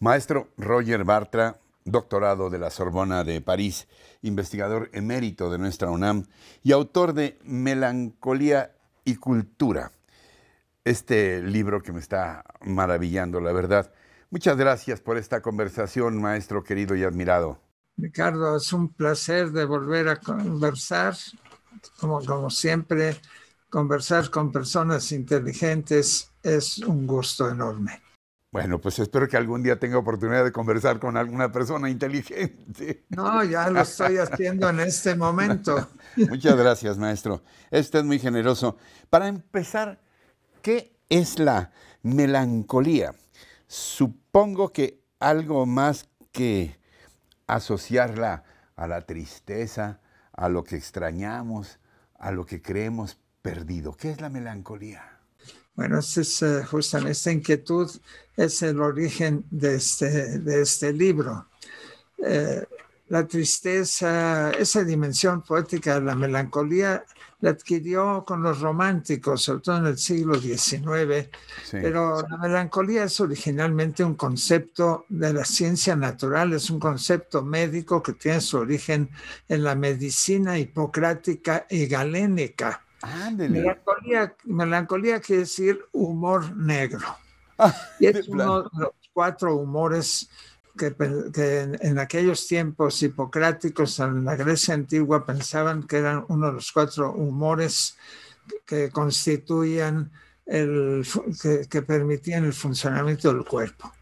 Maestro Roger Bartra, doctorado de la Sorbona de París, investigador emérito de nuestra UNAM y autor de Melancolía y Cultura, este libro que me está maravillando, la verdad. Muchas gracias por esta conversación, maestro querido y admirado. Ricardo, es un placer de volver a conversar, como, como siempre, conversar con personas inteligentes es un gusto enorme. Bueno, pues espero que algún día tenga oportunidad de conversar con alguna persona inteligente. No, ya lo estoy haciendo en este momento. Muchas gracias, maestro. Este es muy generoso. Para empezar, ¿qué es la melancolía? Supongo que algo más que asociarla a la tristeza, a lo que extrañamos, a lo que creemos perdido. ¿Qué es la melancolía? Bueno, es justamente esta inquietud, es el origen de este, de este libro. Eh, la tristeza, esa dimensión poética de la melancolía la adquirió con los románticos, sobre todo en el siglo XIX, pero la melancolía es originalmente un concepto de la ciencia natural, es un concepto médico que tiene su origen en la medicina hipocrática y galénica. Melancolía, melancolía quiere decir humor negro. Ah, y es uno de los cuatro humores que, en, aquellos tiempos hipocráticos en la Grecia antigua pensaban que eran uno de los cuatro humores que constituían el que, permitían el funcionamiento del cuerpo.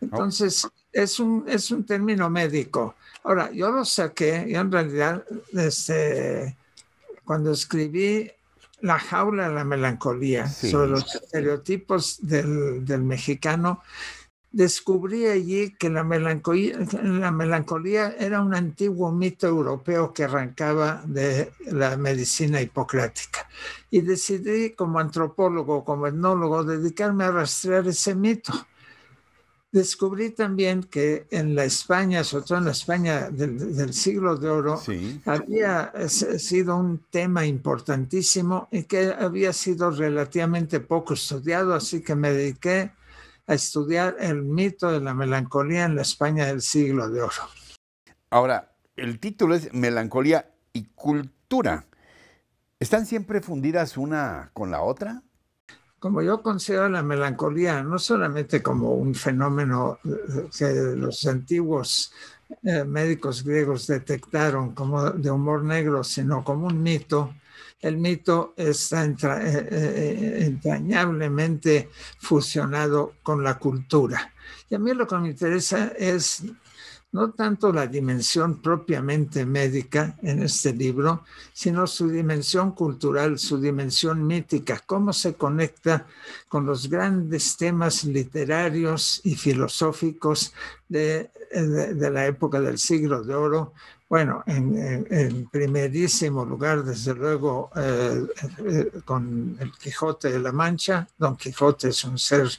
Entonces, es, un, es un término médico. Ahora, yo lo saqué, yo en realidad este, cuando escribí La jaula de la melancolía sobre los estereotipos del, mexicano, descubrí allí que la melancolía, la melancolía era un antiguo mito europeo que arrancaba de la medicina hipocrática. Y decidí como antropólogo, como etnólogo, dedicarme a rastrear ese mito Descubrí también que en la España, sobre todo en la España del, siglo de oro, había sido un tema importantísimo y que había sido relativamente poco estudiado, así que me dediqué a estudiar el mito de la melancolía en la España del siglo de oro. Ahora, el título es Melancolía y Cultura. ¿Están siempre fundidas una con la otra? como yo considero la melancolía no solamente como un fenómeno eh, que los antiguos eh, médicos griegos detectaron como de humor negro, sino como un mito, el mito está eh, entrañablemente fusionado con la cultura. Y a mí lo que me interesa es no tanto la dimensión propiamente médica en este libro, sino su dimensión cultural, su dimensión mítica, cómo se conecta con los grandes temas literarios y filosóficos de, la época del siglo de oro. Bueno, en, primerísimo lugar, desde luego, eh, eh, con el Quijote de la Mancha. Don Quijote es un ser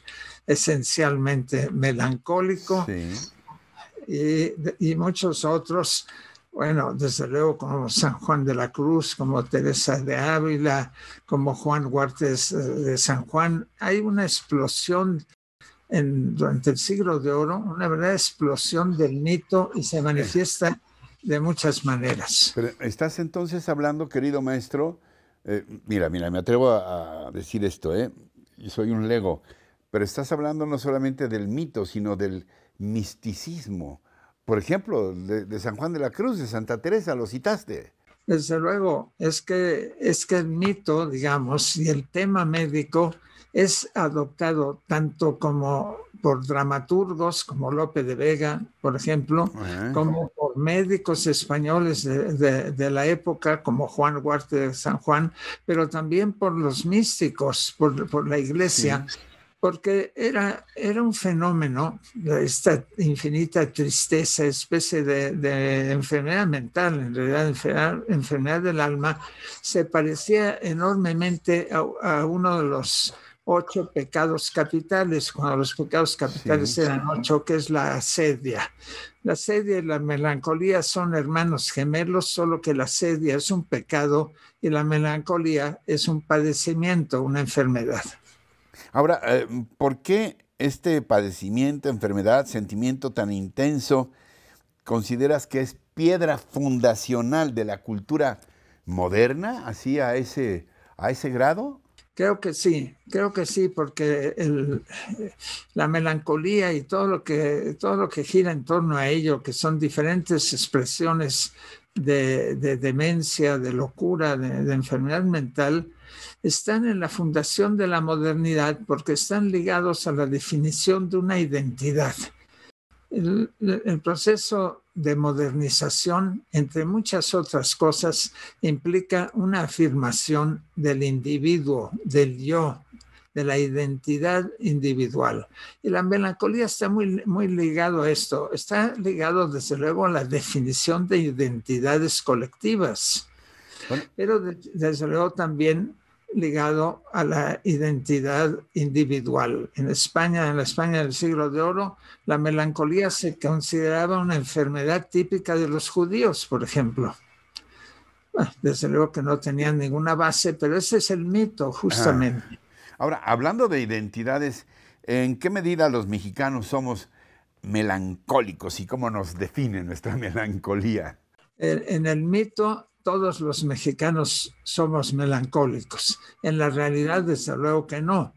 esencialmente melancólico. Sí y, muchos otros, bueno, desde luego como San Juan de la Cruz, como Teresa de Ávila, como Juan Huartes eh, de San Juan. Hay una explosión en, durante el siglo de oro, una verdadera explosión del mito y se manifiesta de muchas maneras. estás entonces hablando, querido maestro, eh, mira, mira, me atrevo a, decir esto, ¿eh? soy un lego, pero estás hablando no solamente del mito, sino del, misticismo. Por ejemplo, de, San Juan de la Cruz, de Santa Teresa, lo citaste. Desde luego, es que, es que el mito, digamos, y el tema médico es adoptado tanto como por dramaturgos como Lope de Vega, por ejemplo, como por médicos españoles de, la época, como Juan Huarte de San Juan, pero también por los místicos, por, la iglesia porque era, era un fenómeno, esta infinita tristeza, especie de, enfermedad mental, en realidad enfermedad, del alma, se parecía enormemente a, uno de los ocho pecados capitales, cuando los pecados capitales eran ocho, que es la asedia. La asedia y la melancolía son hermanos gemelos, solo que la asedia es un pecado y la melancolía es un padecimiento, una enfermedad. Ahora, eh, ¿por qué este padecimiento, enfermedad, sentimiento tan intenso consideras que es piedra fundacional de la cultura moderna, así a ese, a ese grado? Creo que sí, creo que sí, porque la melancolía y todo lo, que, todo lo que gira en torno a ello, que son diferentes expresiones de, demencia, de locura, de enfermedad mental, están en la fundación de la modernidad porque están ligados a la definición de una identidad. El, proceso de modernización, entre muchas otras cosas, implica una afirmación del individuo, del yo, de la identidad individual. Y la melancolía está muy, muy ligado a esto. Está ligado, desde luego, a la definición de identidades colectivas. Pero, desde luego, también ligado a la identidad individual. En España, en la España del siglo de oro, la melancolía se consideraba una enfermedad típica de los judíos, por ejemplo. Ah, desde luego que no tenían ninguna base, pero ese es el mito, justamente. Ahora, hablando de identidades, ¿en qué medida los mexicanos somos melancólicos y cómo nos define nuestra melancolía? En el mito todos los mexicanos somos melancólicos. En la realidad, desde luego que no.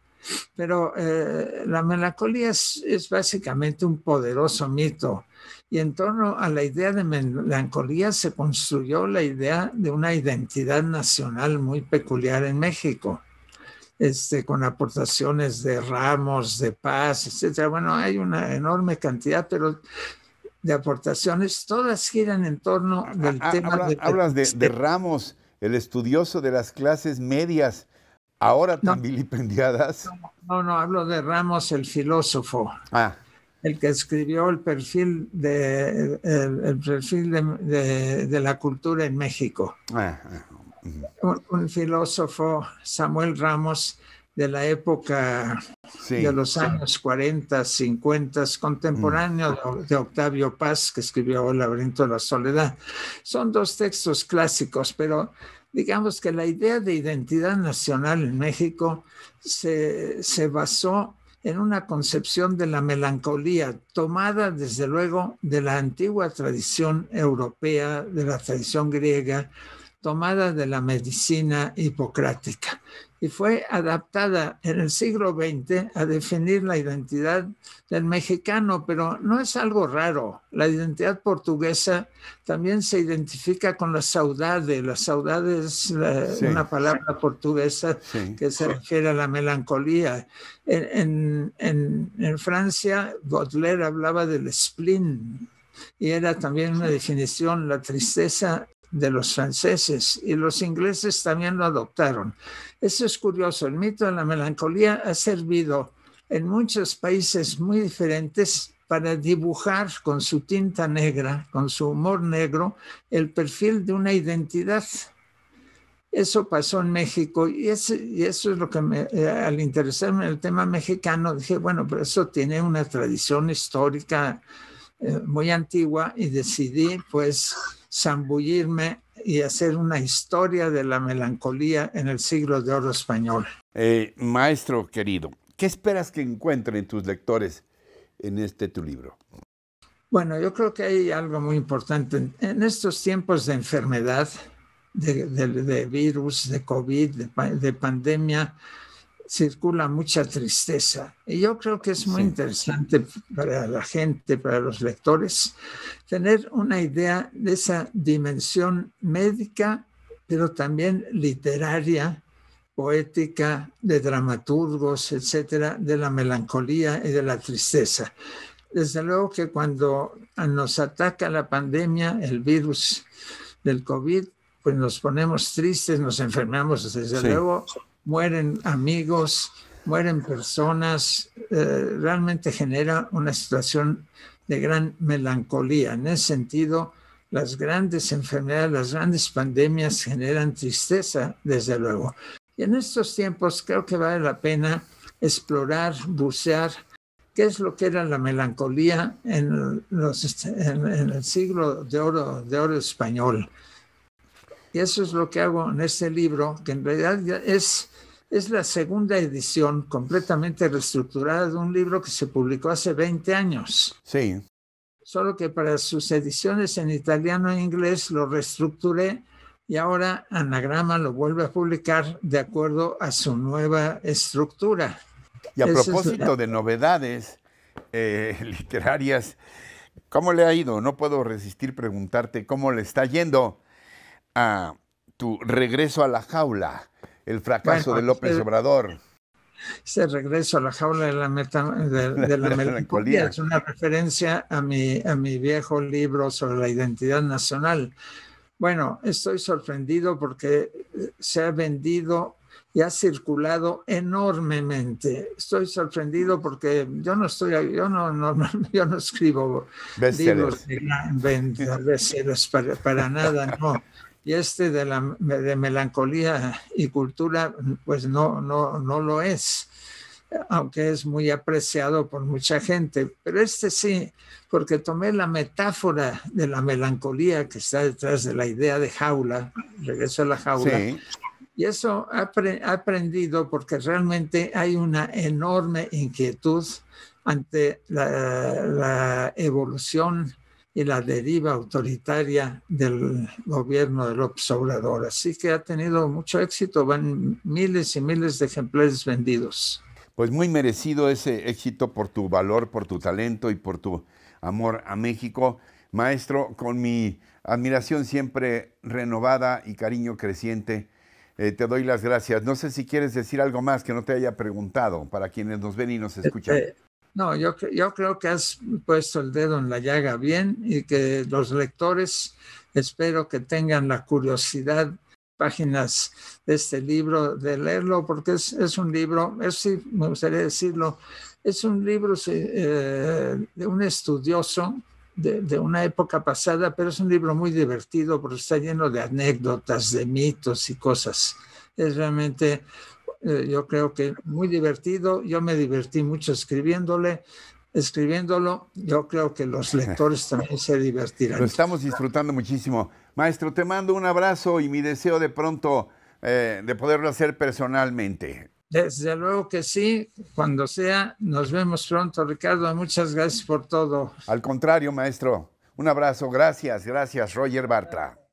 Pero eh, la melancolía es, básicamente un poderoso mito y en torno a la idea de melancolía se construyó la idea de una identidad nacional muy peculiar en México, este, con aportaciones de ramos, de paz, etc. Bueno, hay una enorme cantidad, pero de aportaciones, todas giran en torno del tema de... Hablas de, Ramos, el estudioso de las clases medias, ahora tan vilipendiadas. No, no, hablo de Ramos, el filósofo. Ah. El que escribió el perfil de, el, perfil de, de, la cultura en México. Ah, ah, un, filósofo, Samuel Ramos, de la época de los años 40, 50, contemporáneo mm. de Octavio Paz, que escribió El laberinto de la soledad. Son dos textos clásicos, pero digamos que la idea de identidad nacional en México se, se basó en una concepción de la melancolía tomada desde luego de la antigua tradición europea, de la tradición griega, tomada de la medicina hipocrática y fue adaptada en el siglo XX a definir la identidad del mexicano, pero no es algo raro. La identidad portuguesa también se identifica con la saudade. La saudade es una palabra portuguesa que se refiere a la melancolía. En, en Francia, Baudelaire hablaba del spleen, y era también una definición, la tristeza de los franceses y los ingleses también lo adoptaron. Eso es curioso. El mito de la melancolía ha servido en muchos países muy diferentes para dibujar con su tinta negra, con su humor negro, el perfil de una identidad. Eso pasó en México y, eso es lo que me, eh, al interesarme en el tema mexicano dije, bueno, pero eso tiene una tradición histórica eh, muy antigua y decidí pues zambullirme y hacer una historia de la melancolía en el siglo de oro español. Eh, maestro querido, ¿qué esperas que encuentren tus lectores en este tu libro? Bueno, yo creo que hay algo muy importante. En estos tiempos de enfermedad, de, virus, de COVID, de, de pandemia, circula mucha tristeza. Y yo creo que es muy interesante para la gente, para los lectores, tener una idea de esa dimensión médica, pero también literaria, poética, de dramaturgos, etcétera, de la melancolía y de la tristeza. Desde luego que cuando nos ataca la pandemia, el virus del COVID, pues nos ponemos tristes, nos enfermamos, desde luego mueren amigos, mueren personas, eh, realmente genera una situación de gran melancolía. En ese sentido, las grandes enfermedades, las grandes pandemias generan tristeza, desde luego. Y en estos tiempos creo que vale la pena explorar, bucear, qué es lo que era la melancolía en, en el siglo de oro, de oro español. Y eso es lo que hago en este libro, que en realidad es, es la segunda edición completamente reestructurada de un libro que se publicó hace 20 años. Sí. Solo que para sus ediciones en italiano e inglés lo reestructuré y ahora Anagrama lo vuelve a publicar de acuerdo a su nueva estructura. Y a propósito de novedades eh, literarias, ¿cómo le ha ido? No puedo resistir preguntarte cómo le está yendo a tu regreso a la jaula, el fracaso de López Obrador. Ese regreso a la jaula de la, de, de melancolía es una referencia a mi, a mi viejo libro sobre la identidad nacional. Bueno, estoy sorprendido porque eh, se ha vendido y ha circulado enormemente. Estoy sorprendido porque yo no estoy, yo no, yo no escribo libros de para nada, no y este de, la, de melancolía y cultura, pues no, no, no lo es, aunque es muy apreciado por mucha gente. Pero este sí, porque tomé la metáfora de la melancolía que está detrás de la idea de jaula, regreso a la jaula. Y eso he aprendido porque realmente hay una enorme inquietud ante la evolución y la deriva autoritaria del gobierno de López Obrador. Así que ha tenido mucho éxito, van miles y miles de ejemplares vendidos. Pues muy merecido ese éxito por tu valor, por tu talento y por tu amor a México. Maestro, con mi admiración siempre renovada y cariño creciente, eh, te doy las gracias. No sé si quieres decir algo más que no te haya preguntado para quienes nos ven y nos este, escuchan. No, yo, yo creo que has puesto el dedo en la llaga bien y que los lectores espero que tengan la curiosidad páginas de este libro, de leerlo, porque es, un libro, es, sí, me gustaría decirlo, es un libro eh, de un estudioso de, de, una época pasada, pero es un libro muy divertido porque está lleno de anécdotas, de mitos y cosas. Es realmente eh, yo creo que muy divertido. Yo me divertí mucho escribiéndole, escribiéndolo. Yo creo que los lectores también se divertirán. Lo estamos disfrutando muchísimo. Maestro, te mando un abrazo y mi deseo de pronto eh, de poderlo hacer personalmente. Desde luego que sí, cuando sea, nos vemos pronto, Ricardo. Muchas gracias por todo. Al contrario, maestro. Un abrazo, gracias, gracias, Roger Bartra.